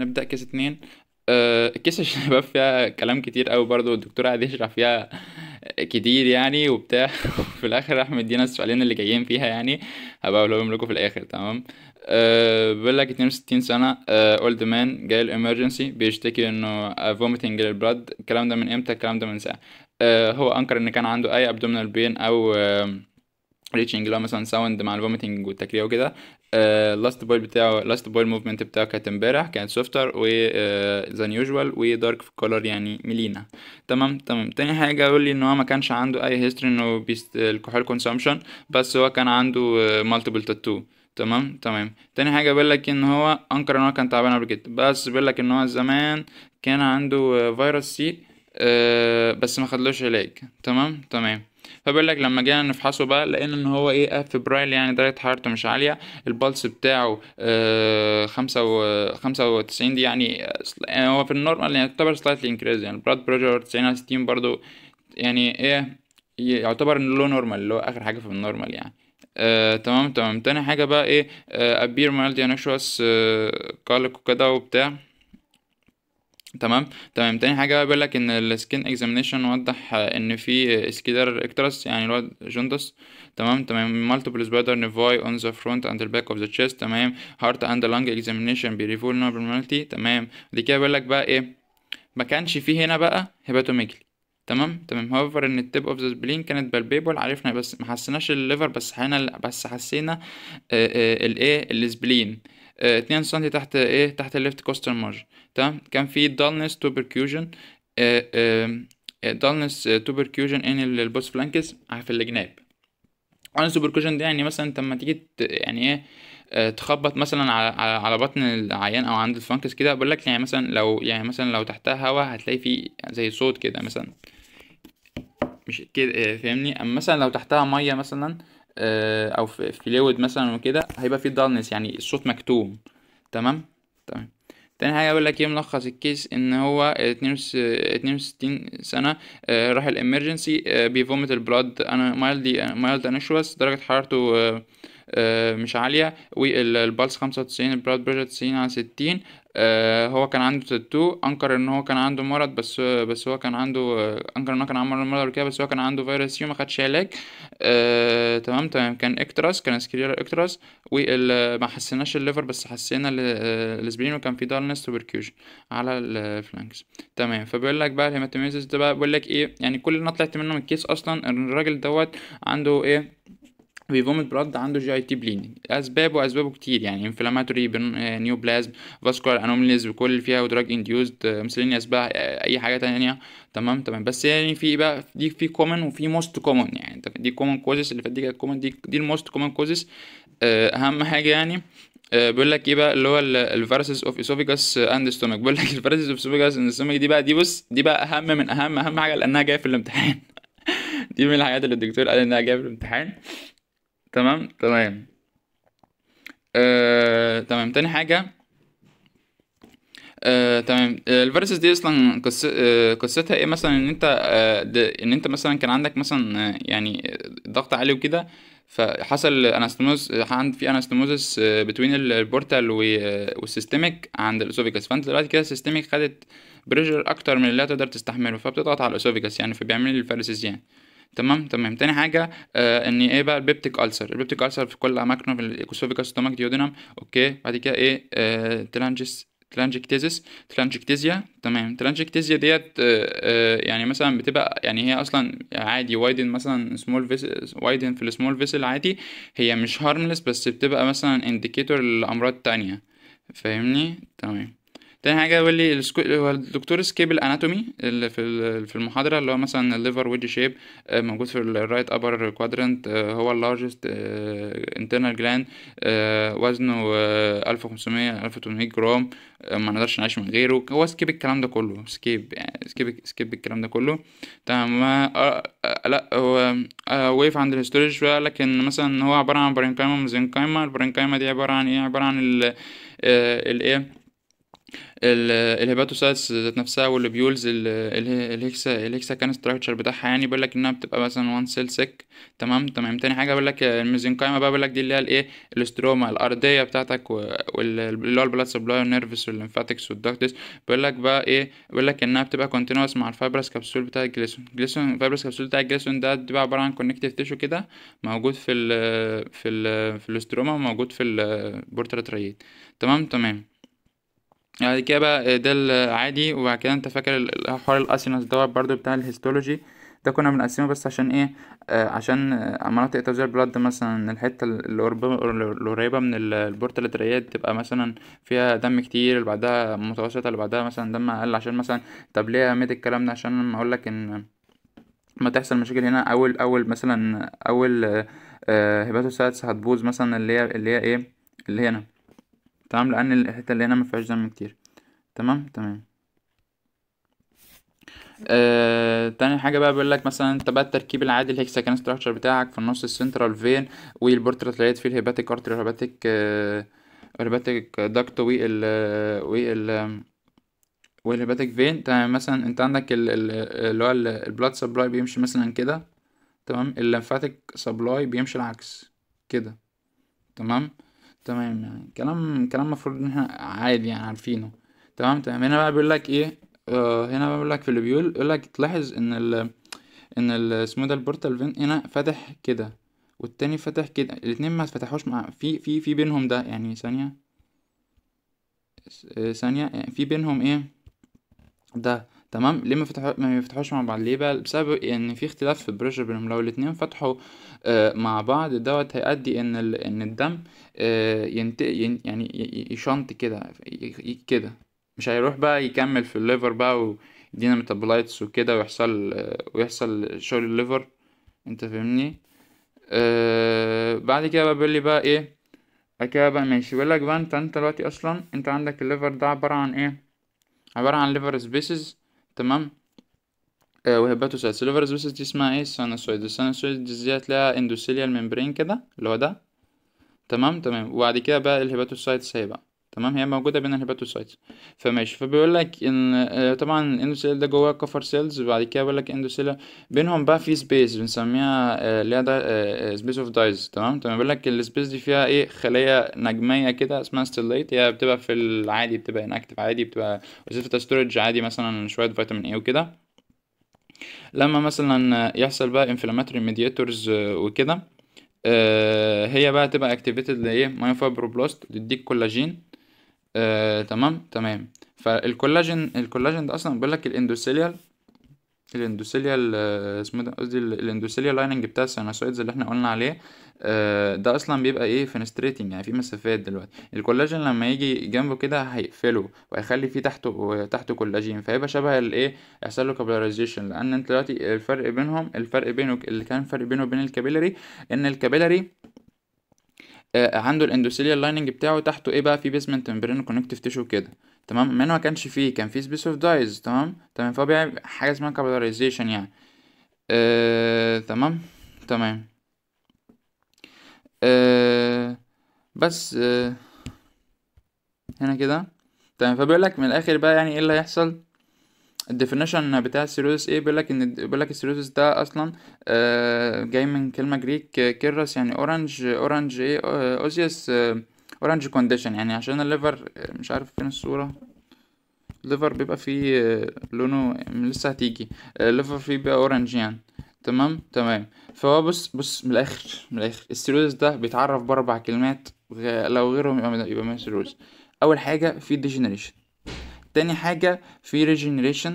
نبدا كيس اتنين أه، كيس الشباب فيها كلام كتير قوي برضو الدكتور قاعد يشرح فيها كتير يعني وبتاع في الاخر راح مدينا السؤالين اللي جايين فيها يعني هبقى اقولهم لكم في الاخر تمام أه بيقول لك 62 سنه اولد أه، مان جاي الامرجنسي بيشتكي انه فوميتنج للبلد الكلام ده من امتى الكلام ده من ساعه أه هو انكر ان كان عنده اي ابدومينال بين او أه ريتشنج اللي هو مثلا ساوند مع الفوميتنج والتكريه وكده اللاست آه، بويل بتاعه لاست بويل موفمنت بتاعه كانت امبارح كانت سوفتر و ذا يوجوال ودارك كولر يعني ميلينا تمام تمام تاني حاجه يقول لي ان هو ما كانش عنده اي هيستوري انه بيست الكحول كونسومشن بس هو كان عنده مالتيبل آه، تاتو تمام تمام تاني حاجه بيقول لك ان هو انكر ان هو كان تعبان قبل كده بس بيقول لك ان هو زمان كان عنده فيروس آه، سي أه بس ما خدلوش علاج تمام تمام فبيقول لك لما جينا نفحصه بقى لقينا ان هو ايه آه، فبرايل يعني درجه حرارته مش عاليه البلس بتاعه آه 95 دي يعني،, يعني هو في النورمال يعني يعتبر سلايتلي انكريز يعني البلاد بريشر 90 على 60 برضو يعني ايه يعتبر ان لو نورمال اللي هو اخر حاجه في النورمال يعني آه، تمام تمام تاني حاجه بقى ايه آه، ابير مالدي انكشوس آه، قلق وكده وبتاع تمام تمام تاني حاجه بقى بيقول لك ان السكين اكزامينشن وضح ان في سكيدر اكترس يعني الواد جوندس تمام تمام مالتيبل سبايدر نيفاي اون ذا فرونت اند الباك اوف ذا تشيست تمام هارت اند لانج اكزامينيشن بريفول نورمالتي تمام دي كده بيقول لك بقى ايه ما كانش فيه هنا بقى هيباتوميجلي تمام تمام هوفر ان التيب اوف ذا سبلين كانت بالبيبل عرفنا بس ما حسيناش الليفر بس هنا بس حسينا آه، آه، الايه السبلين 2 آه، سم تحت ايه تحت الليفت كوستر مارجن تمام كان في دالنس تو بركيوجن دالنس تو بركيوجن ان البوس فلانكس في الجناب دالنس تو ده يعني مثلا لما تيجي يعني ايه آه، تخبط مثلا على على, على بطن العيان او عند الفانكس كده بقول لك يعني مثلا لو يعني مثلا لو تحتها هوا هتلاقي في زي صوت كده مثلا مش كده آه، فاهمني اما مثلا لو تحتها ميه مثلا آه، او في فلويد مثلا وكده هيبقى في دالنس يعني الصوت مكتوم تمام تمام تاني حاجة بقول لك ايه ملخص الكيس ان هو اتنين وستين سنة آه، راح الامرجنسي آه، بيفومت البلاد انا مايلد مايلد انشوس درجة حرارته آه، مش عاليه والبالس 95 البلاد بريشر 90 على 60 آه، هو كان عنده تاتو انكر ان هو كان عنده مرض بس بس هو كان عنده انكر ان هو كان عنده مرض كده بس هو كان عنده فيروس يو ما خدش علاج آه، تمام تمام كان اكتراس كان سكرير اكتراس وما حسيناش الليفر بس حسينا الاسبرين وكان في دالنس توبركيوشن على الفلانكس تمام فبيقول لك بقى الهيماتوميزيس ده بقى بيقول لك ايه يعني كل اللي انا طلعت منه من الكيس اصلا الراجل دوت عنده ايه بيفومت براد عنده جي اي تي بليدنج اسبابه اسبابه كتير يعني انفلاماتوري نيو بلازم فاسكولار انوميليز وكل اللي فيها ودراج انديوزد آه، مسلينياس بقى آه، اي حاجه تانية تمام تمام بس يعني في بقى دي في كومن وفي موست كومن يعني دي كومن كوزس اللي فات دي كانت كومن دي دي الموست كومن كوزس اهم حاجه يعني آه، بيقول لك ايه بقى اللي هو الفيروسز اوف اسوفيجاس اند ستومك بيقول لك الفيروسز اوف اسوفيجاس اند ستومك دي بقى دي بص دي بقى اهم من اهم اهم حاجه لانها جايه في الامتحان دي من الحاجات اللي الدكتور قال انها جايه في الامتحان تمام تمام آه، تمام تاني حاجة آه، تمام آه، الفيرسز دي اصلا آه، قصتها ايه مثلا ان انت آه، د... ان انت مثلا كان عندك مثلا آه، يعني ضغط عالي وكده فحصل اناستموز عند في انستموزس بتوين البورتال والسيستميك عند الاسوفيكس فانت دلوقتي كده السيستميك خدت بريجر اكتر من اللي هتقدر تستحمله فبتضغط على الاسوفيكس يعني فبيعمل الفارسيس يعني تمام تمام تاني حاجه آه ان ايه بقى البيبتيك السر البيبتيك السر في كل اماكنه في الايكوسوفيكال ستومك ديودينم اوكي بعد كده ايه آه تلانجس تلانجكتيزيس تلانجكتيزيا تمام تلانجكتيزيا ديت آه, آه، يعني مثلا بتبقى يعني هي اصلا عادي وايدن مثلا سمول فيسل وايدن في السمول فيسل عادي هي مش هارملس بس بتبقى مثلا انديكيتور لامراض تانية فاهمني تمام تاني حاجه بيقول لي هو الدكتور سكيب الاناتومي اللي في في المحاضره اللي هو مثلا الليفر ويدج شيب موجود في الرايت ابر كوادرنت هو اللارجست انترنال جلاند وزنه 1500 آه، 1800 جرام آه، ما نقدرش نعيش من غيره هو سكيب الكلام ده كله سكيب يعني سكيب سكيب الكلام ده كله تمام آه، لا هو ويف عند الستورج لكن مثلا هو عباره عن برينكايما مزينكايما البرينكايما دي عباره عن ايه عباره عن الايه الهيباتوسايتس ذات نفسها والبيولز الهيكسا الهيكسا كان ستراكشر بتاعها يعني بيقول لك انها بتبقى مثلا وان سيل سيك تمام تمام تاني حاجه بيقول لك الميزنكايما بقى بيقول لك دي اللي هي الايه الاستروما الارضيه بتاعتك واللي هو البلاد سبلاي والنيرفس والليمفاتكس والدكتس بيقول لك بقى ايه بيقول لك انها بتبقى كونتينوس مع الفايبرس كبسول بتاع الجليسون جليسون فايبرس كبسول بتاع الجليسون ده بتبقى عباره عن كونكتيف تيشو كده موجود في ال في ال في الاستروما وموجود في البورتراتريت تمام تمام بعد كده بقى آه، ده العادي وبعد كده انت فاكر حوار الاسينس دوت برضو بتاع الهيستولوجي ده كنا بنقسمه بس عشان ايه آه عشان آه، مناطق توزيع البلد مثلا الحته اللي قريبه من البورتة الادراريه تبقى مثلا فيها دم كتير اللي بعدها متوسطه اللي بعدها مثلا دم اقل عشان مثلا طب ليه يا الكلام ده عشان لما اقول لك ان ما تحصل مشاكل هنا اول اول مثلا اول آه, آه، هيباتوسايتس هتبوظ مثلا اللي هي اللي هي ايه اللي هنا تمام لان الحته اللي هنا ما فيهاش دم كتير تمام تمام آه، تاني حاجة بقى بيقول لك مثلا انت بقى التركيب العادي الهكساكان ستراكشر بتاعك في النص السنترال فين والبورترات لقيت فيه الهيباتيك ارتري الهيباتيك آه، الهيباتيك داكت وي ال والهيباتيك فين تمام مثلا انت عندك اللي هو البلاد سبلاي بيمشي مثلا كده تمام الليمفاتيك سبلاي بيمشي العكس كده تمام تمام يعني كلام كلام المفروض ان احنا عادي يعني عارفينه تمام تمام هنا بقى بيقول لك ايه آه هنا بقى بيقول لك في اللي بيقول يقول لك تلاحظ ان ال ان اسمه ده البورتال فين هنا فتح كده والتاني فتح كده الاتنين ما اتفتحوش مع في في في بينهم ده يعني ثانيه آه، ثانيه آه، في بينهم ايه ده تمام ليه ما فتحوا ما يفتحوش مع بعض ليه بقى بسبب ان يعني في اختلاف في البريشر بينهم لو الاتنين فتحوا آه، مع بعض دوت هيؤدي ان ال... ان الدم ينتقل آه، ينت... يعني يشنط كده كده مش هيروح بقى يكمل في الليفر بقى ويدينا ميتابولايتس وكده ويحصل آه، ويحصل شغل الليفر انت فاهمني بعد كده بقى بيقول لي بقى ايه كده بقى ماشي بيقول لك بقى انت انت دلوقتي اصلا انت عندك الليفر ده عباره عن ايه عباره عن ليفر سبيسز تمام آه سيلفرز بس دي اسمها ايه السينوسويد دي ديت لها اندوسيليال ميمبرين كده اللي هو ده تمام تمام وبعد كده بقى الهيباتوسايتس هيبقى تمام هي موجوده بين الهيباتوسايتس فماشي فبيقول لك ان آه، طبعا الاندوسيل ده جواه كفر سيلز وبعد كده بيقول لك اندوسيل بينهم بقى في سبيس بنسميها آه، اللي هي سبيس اوف دايز تمام تمام بيقول لك السبيس دي فيها ايه خلايا نجميه كده اسمها ستيلايت هي بتبقى في العادي بتبقى انكتف عادي بتبقى وظيفة ستورج عادي مثلا شويه فيتامين اي وكده لما مثلا يحصل بقى انفلاماتوري آه، ميدياتورز وكده هي بقى تبقى اكتيفيتد لايه مايوفايبروبلاست تديك كولاجين آه، تمام تمام فالكولاجين الكولاجين ده اصلا بيقول لك الاندوثيليال الاندوثيليال آه، اسمه ده قصدي الاندوثيليال لايننج بتاع السينوسويدز اللي احنا قلنا عليه آه، ده اصلا بيبقى ايه فينستريتنج يعني في مسافات دلوقتي الكولاجين لما يجي جنبه كده هيقفله وهيخلي فيه تحته تحته كولاجين فهيبقى شبه الايه يحصل له كابيلاريزيشن لان انت دلوقتي الفرق بينهم الفرق بينه اللي كان فرق بينه وبين الكابيلاري ان الكابيلاري آه، عنده الاندوثيليال لايننج بتاعه تحته ايه بقى في بيسمنت ممبرين كونكتيف تيشو كده تمام ما انه ما كانش فيه كان فيه سبيس اوف دايز تمام تمام فهو بيعمل حاجه اسمها كابيلاريزيشن يعني آه تمام تمام آه بس آه هنا كده تمام فبيقول لك من الاخر بقى يعني ايه اللي هيحصل الديفينيشن بتاع السيروس ايه بيقول لك ان بيقول لك السيروس ده اصلا آه، جاي من كلمه جريك كيرس يعني اورنج اورنج ايه اوزيس اورنج كونديشن يعني عشان الليفر آه، مش عارف فين الصوره الليفر بيبقى فيه آه، لونه لسه هتيجي الليفر فيه بقى اورنج يعني تمام تمام فهو بص بص من الاخر من الاخر السيروس ده بيتعرف باربع كلمات لو غيرهم يبقى يبقى ما سيروس اول حاجه في ديجنريشن تاني حاجة في regeneration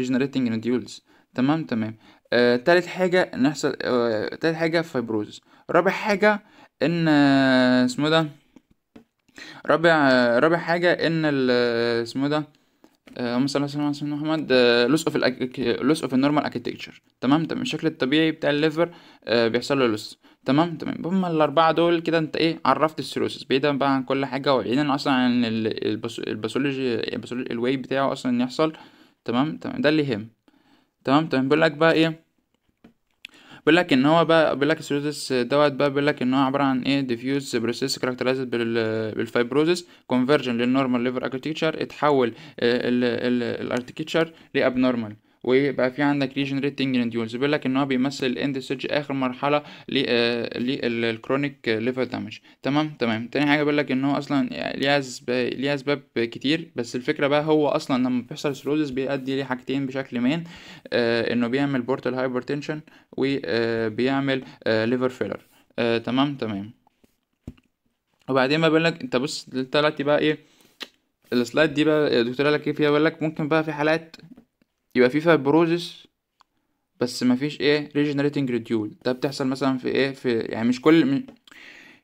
regenerating nodules تمام تمام آه تالت حاجة نحصل آه تالت حاجة فيبروز رابع حاجة ان آه، اسمه ده رابع آه، رابع حاجة ان آه، اسمه ده اللهم صل على سيدنا محمد لوس اوف لوس اوف النورمال اركتكتشر تمام تمام الشكل الطبيعي بتاع الليفر آه، بيحصل له لوس تمام تمام هم الاربعه دول كده انت ايه عرفت السيروسس بعيدا بقى عن كل حاجه وبعيدا اصلا عن الباثولوجي الواي بتاعه اصلا يحصل تمام تمام ده اللي يهم تمام تمام بيقول لك بقى ايه بيقول لك ان هو بقى بيقول لك السيروزس دوت بقى بيقول لك ان هو عباره عن ايه ديفيوز بروسيس كاركترايزد بالفايبروزس كونفرجن للنورمال ليفر اركتكتشر اتحول الاركتكتشر لابنورمال ويبقى في عندك ريجنريتنج نديولز بيقول لك ان هو بيمثل الاند ستيج اخر مرحله للكرونيك ليفر دامج تمام تمام تاني حاجه بيقول لك ان هو اصلا ليه اسباب كتير بس الفكره بقى هو اصلا لما بيحصل سيروزس بيؤدي لحاجتين بشكل مين آه انه بيعمل بورتال هايبرتنشن وبيعمل آه ليفر فيلر آه،, آه تمام تمام وبعدين ما بيقول لك انت بص دلوقتي بقى ايه السلايد دي بقى الدكتور قال لك ايه فيها بقول لك ممكن بقى في حالات يبقى في فايبروزس بس مفيش ايه ريجنريتنج ريديول ده بتحصل مثلا في ايه في يعني مش كل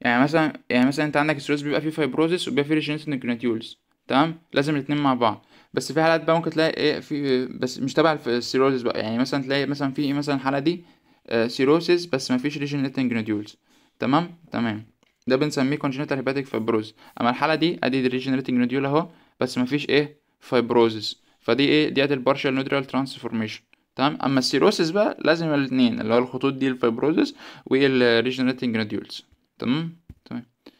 يعني مثلا يعني مثلا انت عندك الثلوث بيبقى فيه فايبروزس وبيبقى فيه ريجنريتنج ريديولز تمام لازم الاتنين مع بعض بس في حالات بقى ممكن تلاقي ايه في بس مش تبع السيروزس بقى يعني مثلا تلاقي مثلا في إيه، مثلا الحاله دي آه سيروسيس بس مفيش ريجنريتنج ريديولز تمام تمام ده بنسميه كونجنتال هيباتيك فايبروز اما الحاله دي ادي ريجنريتنج ريديول اهو بس مفيش ايه فايبروزس فدي ايه ديت البارشال نيورال ترانسفورميشن تمام اما السيروسيس بقى لازم الاثنين اللي هو الخطوط دي الفيبروزس والريجنريتنج نوديولز تمام تمام طيب.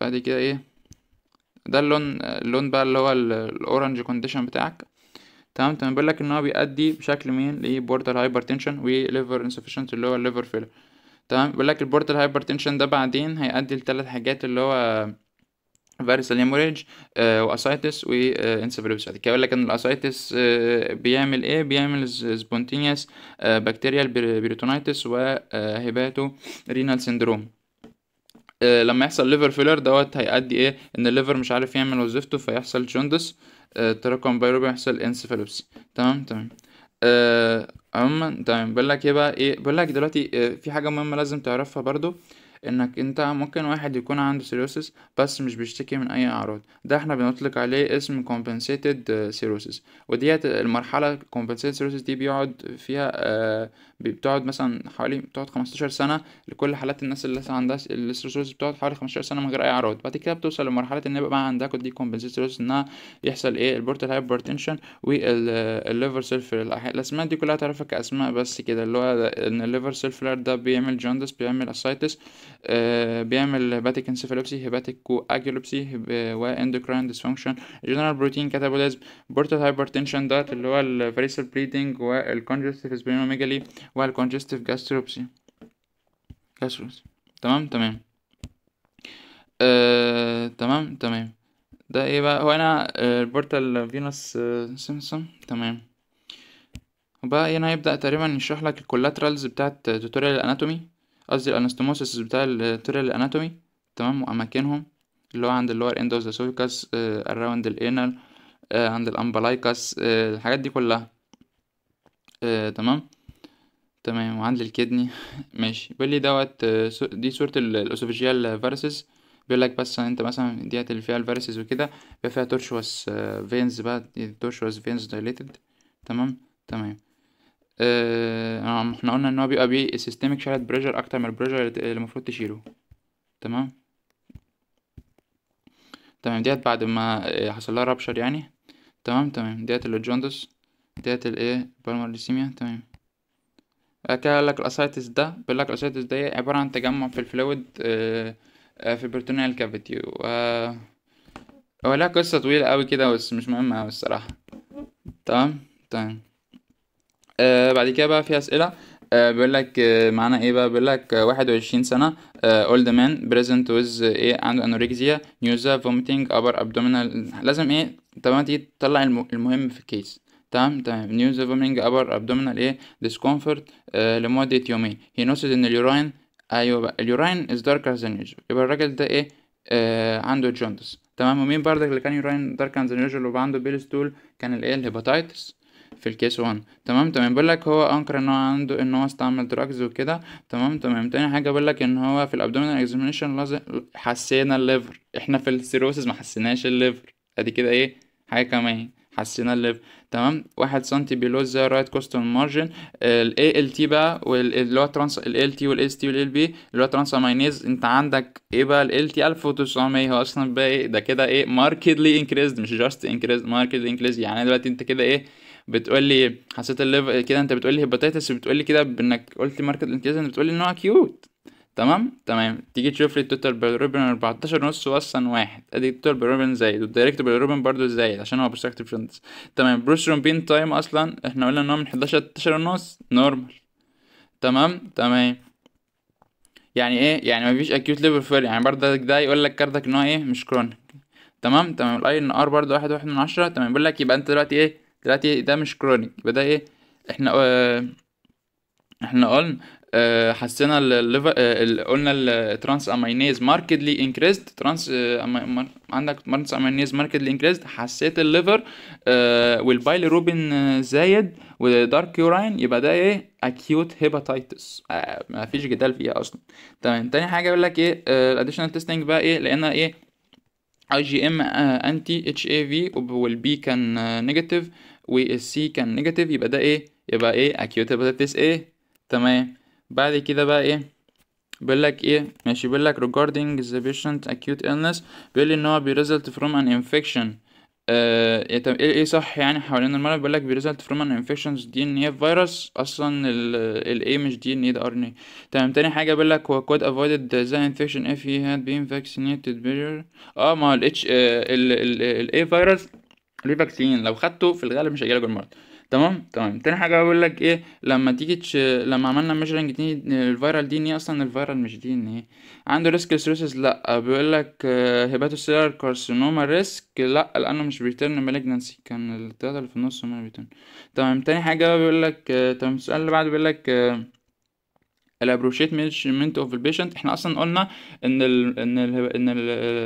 بعد كده ايه ده اللون اللون بقى اللي هو الاورنج كونديشن بتاعك تمام تمام بيقول لك ان هو بيؤدي بشكل مين لبورتال هايبرتنشن وليفر انسفيشنت اللي هو الليفر فيلر تمام بيقول لك البورتال هايبرتنشن ده بعدين هيؤدي لثلاث حاجات اللي هو فاريسال هيموريج آه، واسايتس وانسفلوس آه، كده يقول لك ان الاسايتس آه، بيعمل ايه بيعمل سبونتينيوس بكتيريال بيريتونايتس وهيباتو رينال سيندروم لما يحصل ليفر فيلر دوت هيأدي ايه ان الليفر مش عارف يعمل وظيفته فيحصل جوندس تراكم بيروبي يحصل انسفلوس تمام تمام عموما تمام بقول لك ايه بقى ايه بقول لك دلوقتي في حاجه مهمه لازم تعرفها برضو انك انت ممكن واحد يكون عنده سيروسس بس مش بيشتكي من اي اعراض ده احنا بنطلق عليه اسم compensated سيروسس آه، وديت المرحله compensated سيروسس دي بيقعد فيها آه، بتقعد مثلا حوالي بتقعد 15 سنه لكل حالات الناس اللي لسه عندها السيروسس بتقعد حوالي 15 سنه من غير اي اعراض بعد كده بتوصل لمرحله ان يبقى عندك دي compensated سيروسس انها يحصل ايه البورتال هايبرتنشن والليفر سيلفر الاسماء دي كلها تعرفها كاسماء بس كده اللي هو ان الليفر سيلفر ده بيعمل جوندس بيعمل اسايتس آه، بيعمل هيباتيك انسفالوبسي هيباتيك كو اجولوبسي واندوكراين ديسفانكشن جنرال بروتين كاتابوليزم بورتال هايبرتنشن دايت اللي هو الفريسل بليدنج والكونجستيف سبينوميجالي والكونجستيف جاستروبسي جاستروبسي تمام تمام آه، تمام تمام ده ايه بقى هو انا البورتال فينوس سيمسون تمام وبقى هنا يبدأ تقريبا يشرح لك الكولاترالز بتاعه توتوريال الاناتومي قصدي الانستوموسس بتاع التورال اناتومي تمام واماكنهم اللي هو عند اللور اند اوف ذا سوركس اراوند الانال عند الامبلايكس آه، الحاجات دي كلها آه، تمام تمام وعند الكدني ماشي بيقول لي دوت آه، دي صورة الاسوفيجيال فارسز بيقول لك بس انت مثلا ديت اللي فيها الفارسز وكده بيبقى فيها تورشوس فينز بقى تورشوس فينز دايليتد تمام تمام آه نعم، احنا قلنا ان هو بيبقى بي سيستميك شالت بريشر اكتر من البريشر اللي المفروض تشيله تمام تمام ديت بعد ما آه، حصل لها رابشر يعني تمام تمام ديت الجوندس ديت الايه بالمر ليسيميا تمام اكل كده لك الاسايتس ده بيقول لك الاسايتس ده عباره عن تجمع في الفلويد آه, آه، في البرتونيال كافيتي و هو لها قصه طويله قوي كده بس مش مهمه الصراحه تمام تمام آه بعد كده بقى في اسئله آه بيقول لك آه معانا ايه بقى بيقول لك آه 21 سنه اولد مان بريزنت ويز ايه عنده انوركسيا نيوزا فوميتنج ابر ابدومينال لازم ايه تمام تيجي تطلع المهم في الكيس تمام تمام نيوزا فوميتنج ابر ابدومينال ايه ديسكومفورت آه، لمده يومين هي نوسز ان اليوراين ايوه بقى اليوراين از داركر ذان يبقى الراجل ده ايه آه عنده جوندس تمام ومين بردك اللي كان يوراين داركر ذان يوجوال وعنده بيلستول كان الايه الهيباتايتس في الكيس 1 تمام تمام بيقول لك هو انكر ان هو عنده ان هو استعمل دراجز وكده تمام تمام تاني حاجه بيقول لك ان هو في الابدومينال اكزامينشن لازم حسينا الليفر احنا في السيروسيس ما حسيناش الليفر ادي كده ايه حاجه كمان حسينا الليفر تمام واحد سنتي بيلو ذا رايت كوستال مارجن الاي ال تي بقى اللي هو ترانس الاي ال تي والاس تي والال بي اللي هو ترانس ماينيز انت عندك ايه بقى الاي ال تي 1900 هو اصلا بقى ايه ده كده ايه ماركتلي انكريزد مش جاست انكريزد ماركتلي انكريزد يعني دلوقتي انت كده ايه بتقول لي حسيت الليف كده انت بتقول لي هيباتيتس بتقول لي كده بانك قلت ماركت انت بتقول لي ان هو اكيوت تمام تمام تيجي تشوف لي التوتال بالروبين 14 ونص واصلا واحد ادي التوتال بالروبين زايد والدايركت بالروبين برضو زايد عشان هو ابستراكتيف فرنتس تمام بروس بين تايم اصلا احنا قلنا ان هو من 11 ل 16 ونص نورمال تمام تمام يعني ايه يعني مفيش اكيوت ليفر فيل يعني برضك ده يقول لك كاردك ان هو ايه مش كرونيك تمام تمام الاي ان ار برضه واحد واحد من عشرة تمام بيقول لك يبقى انت دلوقتي ايه دلوقتي ده مش كرونيك يبقى ده ايه احنا اه احنا قلنا اه حسينا الليفر اه قلنا الترانس امينيز ماركتلي انكريزد ترانس عندك ترانس امينيز ماركتلي انكريزد حسيت الليفر اه والبايل روبين زايد ودارك يوراين يبقى ده ايه اكيوت هيباتايتس اه فيش جدال فيها اصلا تمام تاني حاجه يقول لك ايه الاديشنال آه، تيستنج بقى ايه لان ايه اي جي ام انتي اتش اي في والبي كان نيجاتيف آه، C كان نيجاتيف يبقى ده ايه يبقى ايه acute هيباتيتس A تمام بعد كده بقى ايه بيقول لك ايه ماشي بيقول لك regarding the patient acute illness بيقول ان هو بيريزلت from an infection آه إيه،, ايه ايه صح يعني حوالين المرض بيقول لك بيريزلت from an infection دي ان ايه فيروس اصلا ال A مش دي ان ايه ده RNA تمام تاني حاجه بيقول لك هو could avoided the infection if he had been vaccinated better اه ما هو H آه، ال ال A فيروس ليه فاكسين لو خدته في الغالب مش هيجيلك المرض تمام تمام تاني حاجه بقول لك ايه لما تيجي تش... لما عملنا ميجرنج دي الفيرال دي ان ايه اصلا الفيرال مش دي ان ايه عنده ريسك سيروسس لا بيقول لك سيلر كارسينوما ريسك لا لانه مش بيترن مالجنسي كان الثلاثه اللي في النص هم اللي بيترن تمام تاني حاجه بيقول لك آه، تمام السؤال اللي بعده بيقول لك آه، الابروشيت مانجمنت اوف البيشنت احنا اصلا قلنا ان الـ ان الـ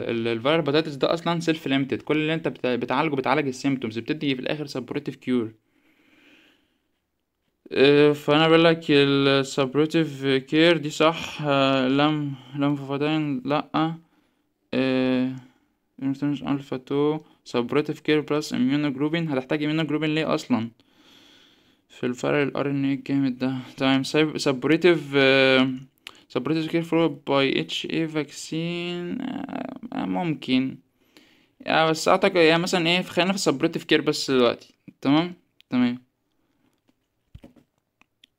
ان الفيرال باتاتس ده اصلا سيلف ليمتد كل اللي انت بتعالجه بتعالج السيمتومز بتدي في الاخر سبورتيف كيور آه، فانا بقول لك السبورتيف كير دي صح آه، لم لم لمفودين لا انفلونس الفا 2 سبورتيف كير بلس اميونو جروبين هتحتاج اميونو جروبين ليه اصلا في الفرق الار ان الجامد ده تمام سبوريتيف سبوريتيف كير فلو باي اتش اي فاكسين ممكن يعني بس اعتقد يعني مثلا ايه خلينا في السبوريتيف كير بس دلوقتي تمام تمام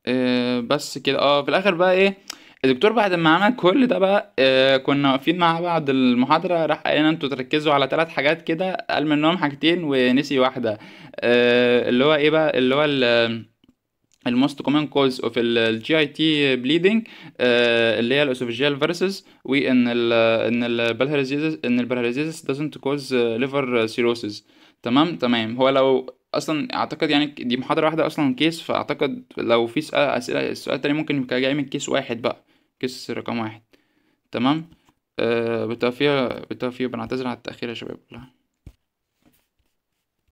آه، بس كده اه في الاخر بقى ايه الدكتور بعد ما عمل كل ده بقى آه، كنا واقفين مع بعض المحاضرة راح قال لنا انتوا تركزوا على ثلاث حاجات كده قال منهم حاجتين ونسي واحدة آه، اللي هو ايه بقى اللي هو الموست كومن كوز اوف الجي اي تي بليدنج اللي هي الاسوفجيال فيرسز وان ال ان البلهارزيزس ان البلهارزيزس دازنت كوز ليفر سيروسز تمام تمام هو لو اصلا اعتقد يعني دي محاضره واحده اصلا كيس فاعتقد لو في اسئله السؤال التاني ممكن يبقى جاي من كيس واحد بقى كيس رقم واحد تمام أه بالتوفيق بالتوفيق بنعتذر على التاخير يا شباب والله